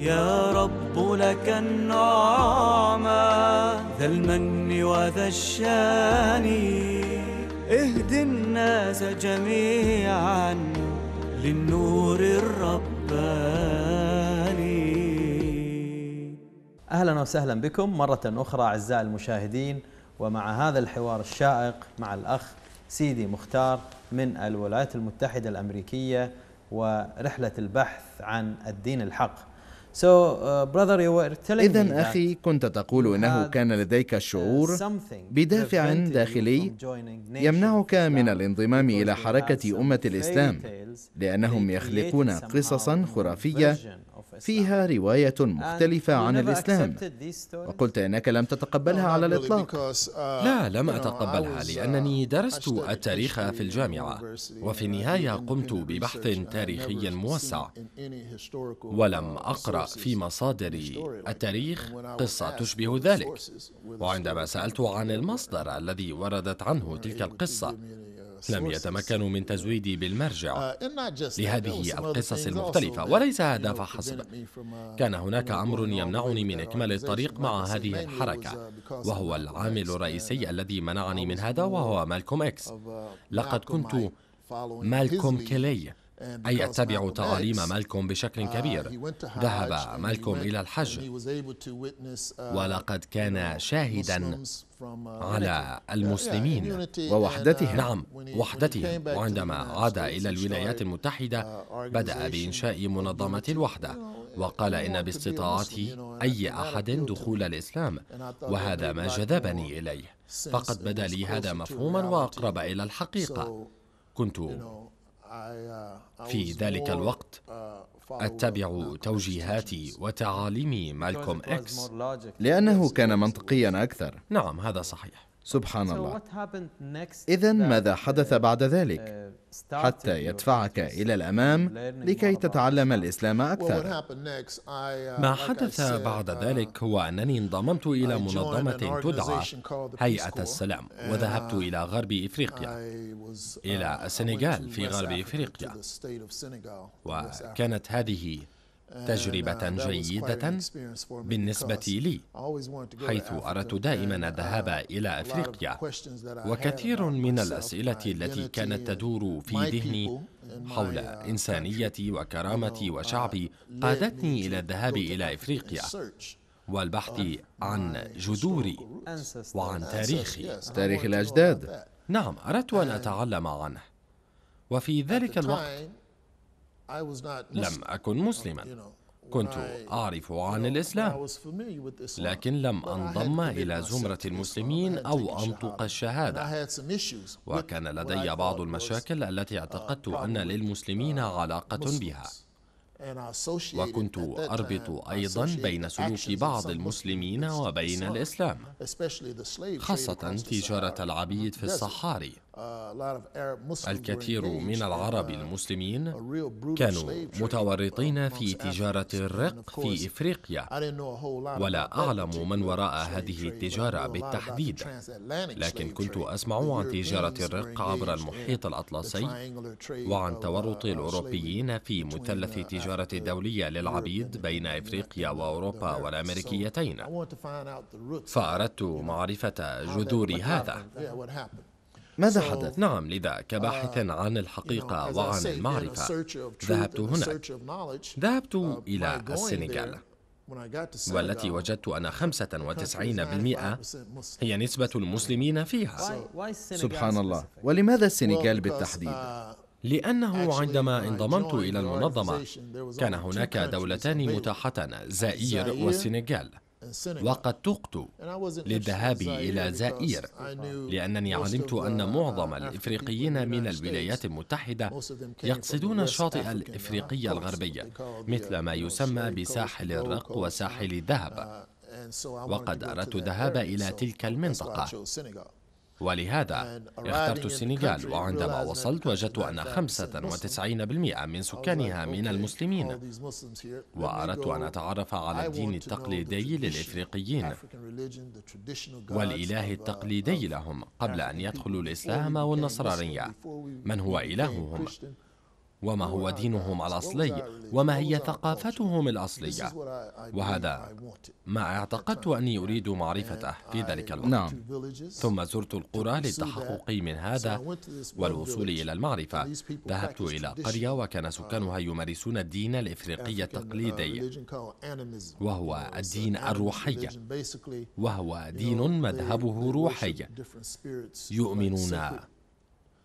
يا رب لك النعمة ذا المن وذا الشان اهد الناس جميعا للنور الرباني أهلا وسهلا بكم مرة أخرى أعزائي المشاهدين ومع هذا الحوار الشائق مع الأخ سيدي مختار من الولايات المتحدة الأمريكية ورحلة البحث عن الدين الحق Uh, إذا أخي كنت تقول إنه كان لديك uh, شعور بدافع داخلي يمنعك من الانضمام إلى حركة أمة الإسلام لأنهم يخلقون قصصا خرافية فيها رواية مختلفة عن الإسلام وقلت أنك لم تتقبلها على الإطلاق uh, لا لم أتقبلها لأنني uh, درست التاريخ في الجامعة وفي النهاية قمت ببحث تاريخي موسع uh, ولم أقرأ في مصادر التاريخ قصة تشبه ذلك وعندما سألت عن المصدر الذي وردت عنه تلك القصة لم يتمكنوا من تزويدي بالمرجع uh, لهذه القصص المختلفة وليس هذا فحسب uh, كان هناك أمر يمنعني من إكمال الطريق مع هذه الحركة uh, وهو العامل الرئيسي الذي منعني من هذا وهو مالكوم إكس لقد كنت مالكوم كيلي آه، أي يتبع تعاليم آه، مالكوم بشكل كبير ذهب مالكوم إلى الحج uh, ولقد كان شاهدا uh, على المسلمين ووحدتهم uh, نعم وحدتهم وعندما عاد إلى الولايات المتحدة بدأ بإنشاء منظمة الوحدة وقال إن باستطاعتي أي أحد دخول الإسلام وهذا ما جذبني إليه فقد بدا لي هذا مفهوما وأقرب إلى الحقيقة كنت في ذلك الوقت أتبع توجيهات وتعاليم مالكوم إكس لأنه كان منطقيا أكثر نعم هذا صحيح سبحان الله اذا ماذا حدث uh, بعد ذلك uh, حتى يدفعك الى الامام لكي تتعلم الاسلام اكثر uh, ما حدث بعد ذلك هو انني انضممت الى منظمه تدعى هيئه السلام وذهبت الى غرب افريقيا الى السنغال في غرب افريقيا وكانت هذه تجربة uh, جيدة بالنسبة لي حيث أردت دائما uh, الذهاب إلى أفريقيا وكثير من الأسئلة التي كانت تدور في ذهني حول uh, إنسانيتي وكرامتي وشعبي قادتني إلى الذهاب إلى أفريقيا والبحث عن جذوري وعن تاريخي تاريخ الأجداد نعم أردت أن أتعلم عنه وفي ذلك الوقت لم أكن مسلما كنت أعرف عن الإسلام لكن لم أنضم إلى زمرة المسلمين أو أنطق الشهادة وكان لدي بعض المشاكل التي uh, اعتقدت أن للمسلمين uh, علاقة بها وكنت أربط uh, أيضا بين سلوك بعض المسلمين وبين الإسلام خاصة تجارة العبيد في الصحاري الكثير من العرب uh, المسلمين كانوا متورطين uh, في تجارة الرق في إفريقيا ولا أعلم من وراء هذه التجارة بالتحديد لكن كنت أسمع عن تجارة الرق عبر المحيط الأطلسي وعن uh, تورط الأوروبيين في مثلث التجارة الدولية للعبيد بين إفريقيا وأوروبا والأمريكيتين فأردت معرفة جذور هذا ماذا حدث؟ نعم لذا كباحث آه، عن الحقيقة وعن المعرفة ذهبت هناك ذهبت uh, إلى السنغال والتي وجدت أن 95% هي نسبة المسلمين فيها سبحان الله ولماذا السنغال بالتحديد؟ uh, لأنه عندما انضممت إلى المنظمة كان هناك دولتان متاحتان زائير والسنغال وقد تقت للذهاب إلى زائير لأنني علمت أن uh, معظم الإفريقيين من الولايات المتحدة يقصدون الشاطئ الإفريقي الغربي مثل ما uh, يسمى بساحل الرق وساحل الذهب uh, وقد أردت الذهاب إلى تلك المنطقة ولهذا اخترت السنغال وعندما وصلت وجدت أن 95% من سكانها من المسلمين وأردت أن أتعرف على الدين التقليدي للإفريقيين والإله uh, التقليدي لهم قبل أن يدخلوا الإسلام والنصرانية من هو إلههم وما هو دينهم الأصلي وما هي ثقافتهم الأصلية وهذا ما اعتقدت أني أريد معرفته في ذلك الوقت نعم. ثم زرت القرى للتحقق من هذا والوصول إلى المعرفة ذهبت إلى قرية وكان سكانها uh, يمارسون الدين الإفريقي uh, التقليدي وهو الدين الروحي وهو دين مذهبه روحي يؤمنون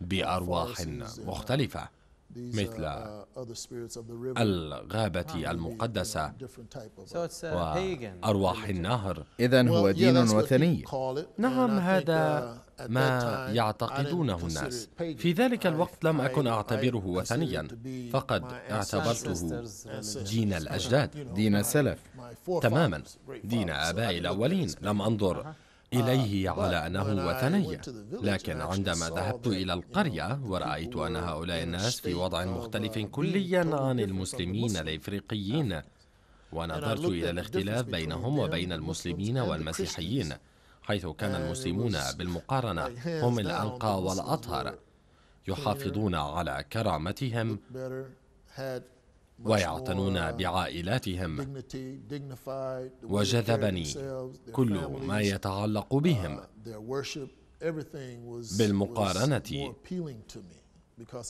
بأرواح مختلفة مثل uh, الغابة المقدسة وأرواح النهر إذا هو دين وثني نعم هذا uh, ما يعتقدونه الناس في ذلك الوقت لم أكن أعتبره وثنيا فقد اعتبرته دين الأجداد دين السلف تماما دين آبائي الأولين لم أنظر إليه آه، على أنه وثني لكن عندما ذهبت إلى القرية ورأيت أن هؤلاء الناس في وضع uh, مختلف كليا عن المسلمين الإفريقيين ونظرت إلى الاختلاف بينهم وبين المسلمين والمسيحيين حيث كان المسلمون بالمقارنة هم الأنقى والأطهر يحافظون على كرامتهم ويعتنون بعائلاتهم وجذبني كل ما يتعلق uh, بهم بالمقارنه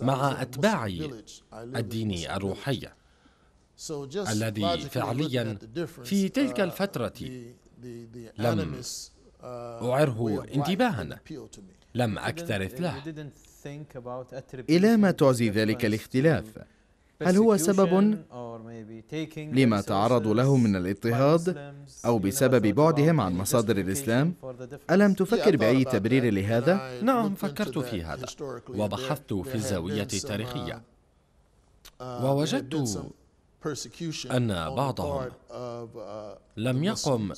مع اتباعي الديني الروحي الذي فعليا في uh, تلك الفتره لم uh, اعره انتباها لم اكترث له الى ما تعزي ذلك الاختلاف هل هو سبب لما تعرضوا له من الاضطهاد أو بسبب بعدهم عن مصادر الإسلام؟ ألم تفكر بأي تبرير لهذا؟ نعم فكرت في هذا وبحثت في الزاوية التاريخية uh, ووجدت أن بعضهم uh, لم يقم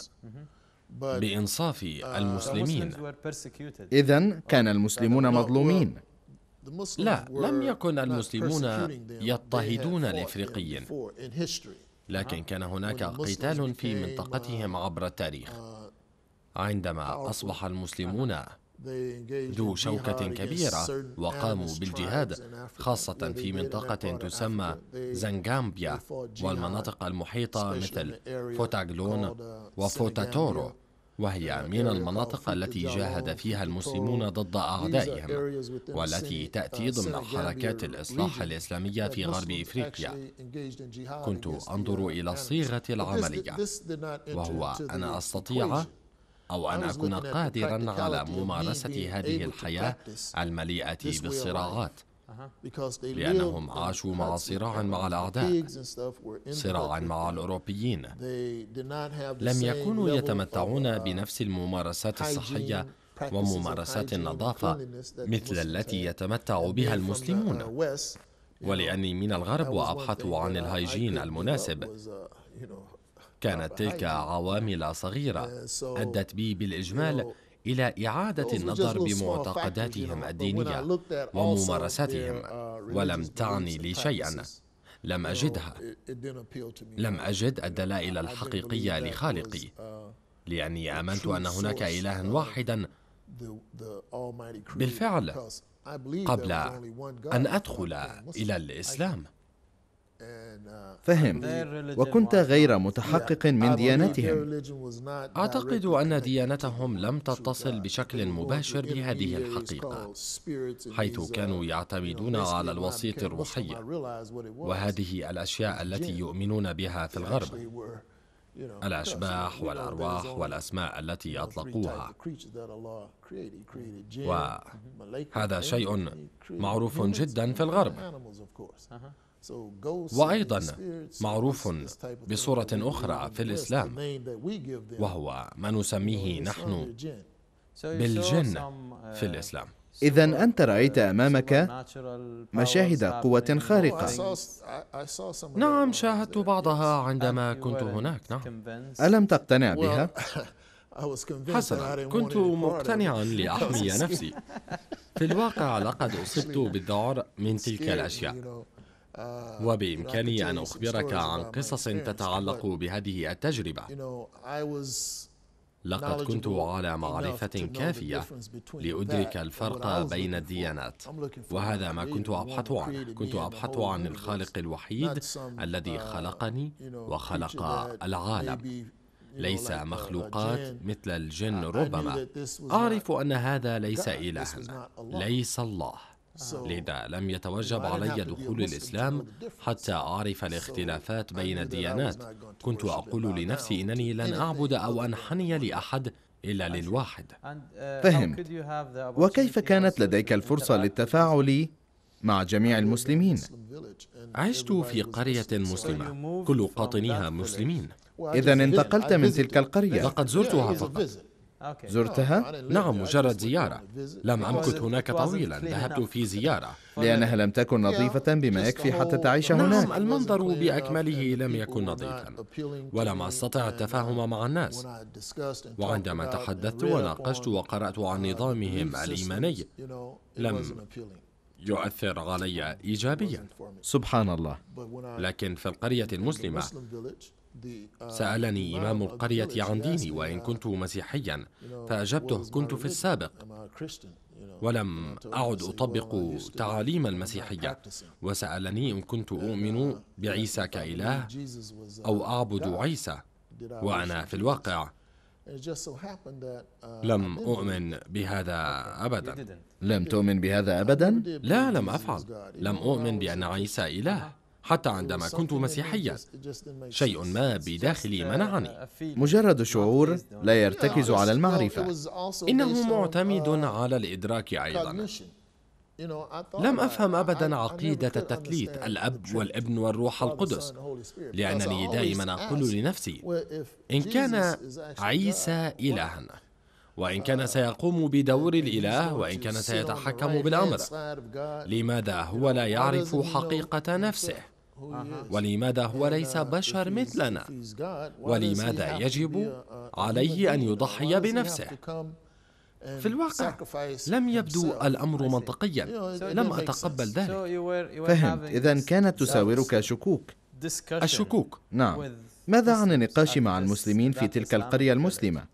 بإنصاف uh, المسلمين إذا كان المسلمون مظلومين لا لم يكن المسلمون يضطهدون الافريقيين لكن كان هناك قتال في منطقتهم uh, عبر التاريخ uh, عندما اصبح المسلمون uh-huh. ذو شوكة كبيرة وقاموا بالجهاد خاصة في منطقة تسمى زنغامبيا والمناطق المحيطة مثل فوتاغلون uh, وفوتاتورو وهي من المناطق التي جاهد فيها المسلمون ضد أعدائهم والتي تأتي ضمن حركات الإصلاح الإسلامية في غرب إفريقيا كنت أنظر إلى صيغة العملية وهو أن أستطيع أو أن أكون قادرا على ممارسة هذه الحياة المليئة بالصراعات لأنهم عاشوا مع صراع مع الأعداء صراعا مع الأوروبيين لم يكونوا يتمتعون uh, بنفس الممارسات الصحية وممارسات النظافة مثل التي يتمتع بها uh, المسلمون ولأني من الغرب وأبحث عن الهيجين المناسب uh, كانت تلك عوامل صغيرة أدت بي بالإجمال الى اعاده النظر بمعتقداتهم الدينيه وممارساتهم uh, ولم تعني لي شيئا لم اجدها لم اجد الدلائل الحقيقيه لخالقي uh, لاني امنت ان هناك الها واحدا بالفعل قبل ان ادخل الى الاسلام فهمت وكنت غير متحقق من ديانتهم اعتقد ان ديانتهم لم تتصل بشكل مباشر بهذه الحقيقه حيث كانوا يعتمدون على الوسيط الروحي وهذه الاشياء التي يؤمنون بها في الغرب الاشباح والارواح والاسماء التي اطلقوها وهذا شيء معروف جدا في الغرب وايضا معروف بصوره اخرى في الاسلام وهو ما نسميه نحن بالجن في uh, الاسلام إذا أنت رأيت أمامك مشاهد قوة خارقة. نعم شاهدت بعضها عندما كنت هناك، نعم. ألم تقتنع بها؟ حسنا، كنت مقتنعا لأحمي نفسي. في الواقع لقد أصبت بالذعر من تلك الأشياء. آه، وبإمكاني أن أخبرك عن قصص تتعلق بهذه التجربة لقد كنت على معرفة كافية لأدرك الفرق بين الديانات وهذا ما كنت أبحث عنه كنت أبحث عن الخالق الوحيد الذي uh, خلقني وخلق العالم ليس uh, مخلوقات مثل الجن ربما أعرف أن هذا ليس إلها ليس الله لذا لم يتوجب علي دخول الإسلام حتى أعرف الاختلافات بين الديانات كنت أقول لنفسي إنني لن أعبد أو أنحني لأحد إلا للواحد uh, فهمت وكيف كانت لديك الفرصة للتفاعل مع جميع المسلمين عشت في قرية مسلمة كل قاطنيها مسلمين إذا انتقلت من تلك القرية لقد زرتها فقط زرتها؟ نعم مجرد زيارة لم أمكث هناك طويلا ذهبت في زيارة لأنها لم تكن نظيفة بما يكفي حتى تعيش هناك نعم المنظر بأكمله لم يكن نظيفا ولم أستطع التفاهم مع الناس وعندما تحدثت وناقشت وقرأت عن uh, نظامهم الإيماني لم يؤثر علي إيجابيا سبحان الله لكن في القرية المسلمة سألني إمام القرية عن ديني وإن كنت مسيحيا فأجبته كنت في السابق ولم uh, أعد أطبق تعاليم المسيحية وسألني إن كنت uh, أؤمن بعيسى كإله uh, أو أعبد عيسى وأنا في الواقع لم أؤمن بهذا أبدا لم تؤمن بهذا أبدا؟ لا لم أفعل لم أؤمن بأن عيسى إله uh-huh. حتى عندما كنت مسيحيا شيء ما بداخلي منعني مجرد شعور لا يرتكز على المعرفه انه معتمد على الادراك ايضا لم افهم ابدا عقيده التثليث الاب والابن والروح القدس لانني دائما اقول لنفسي ان كان عيسى الها وان كان سيقوم بدور الاله وان كان سيتحكم بالامر لماذا هو لا يعرف حقيقه نفسه ولماذا هو ليس uh, بشر مثلنا ولماذا يجب عليه ان يضحي بنفسه في الواقع لم يبدو الامر منطقيا لم اتقبل ذلك فهمت اذا كانت تساورك شكوك الشكوك نعم ماذا عن النقاش مع المسلمين في تلك القريه المسلمه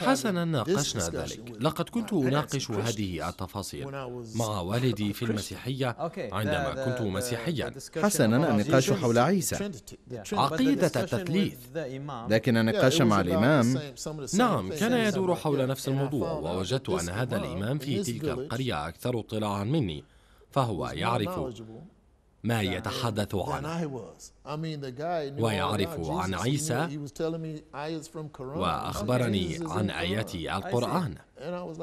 حسنا ناقشنا ذلك لقد كنت أناقش هذه التفاصيل مع والدي في المسيحية عندما كنت مسيحيا حسنا النقاش حول عيسى عقيدة التثليث لكن نعم. النقاش مع الإمام نعم كان يدور حول نفس الموضوع ووجدت أن هذا الإمام في تلك القرية أكثر اطلاعا مني فهو يعرف ما يتحدث عنه ويعرف عن عيسى وأخبرني عن آيات القرآن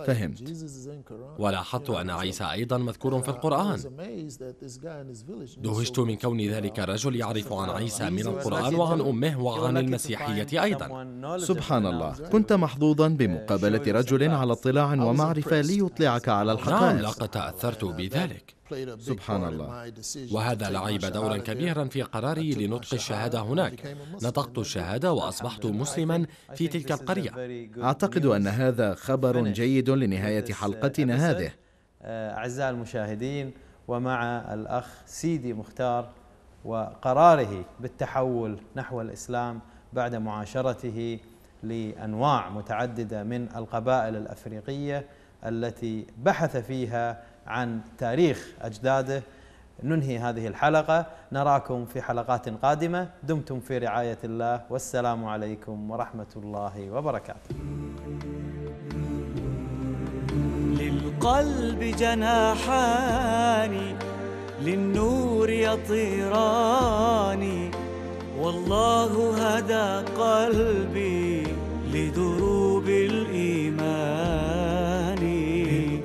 فهمت ولاحظت أن عيسى أيضا مذكور في القرآن دهشت من كون ذلك الرجل يعرف عن عيسى من القرآن وعن أمه وعن المسيحية أيضا سبحان الله كنت محظوظا بمقابلة رجل على اطلاع ومعرفة ليطلعك على الحقائق نعم لقد تأثرت بذلك سبحان الله وهذا لعب دورا كبيرا في قراري لنطق الشهادة هناك نطقت الشهادة وأصبحت مسلما في تلك القرية أعتقد أن هذا خبر جيد لنهاية حلقتنا هذه آه، أعزائي المشاهدين ومع الأخ سيدي مختار وقراره بالتحول نحو الإسلام بعد معاشرته لأنواع متعددة من القبائل الأفريقية التي بحث فيها عن تاريخ أجداده ننهي هذه الحلقة نراكم في حلقات قادمة دمتم في رعاية الله والسلام عليكم ورحمة الله وبركاته القلب جناحان للنور يطيران والله هدى قلبي لدروب الإيمان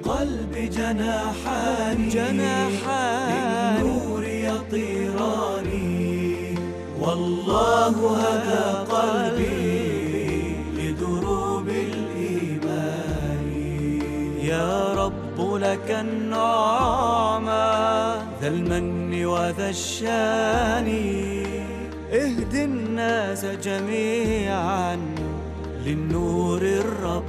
قلبي جناحان جناحان للنور يطيران والله هدى قلبي لدروب الإيمان يا لك النعمة ذا المن وذا الشان اهد الناس جميعا للنور الرب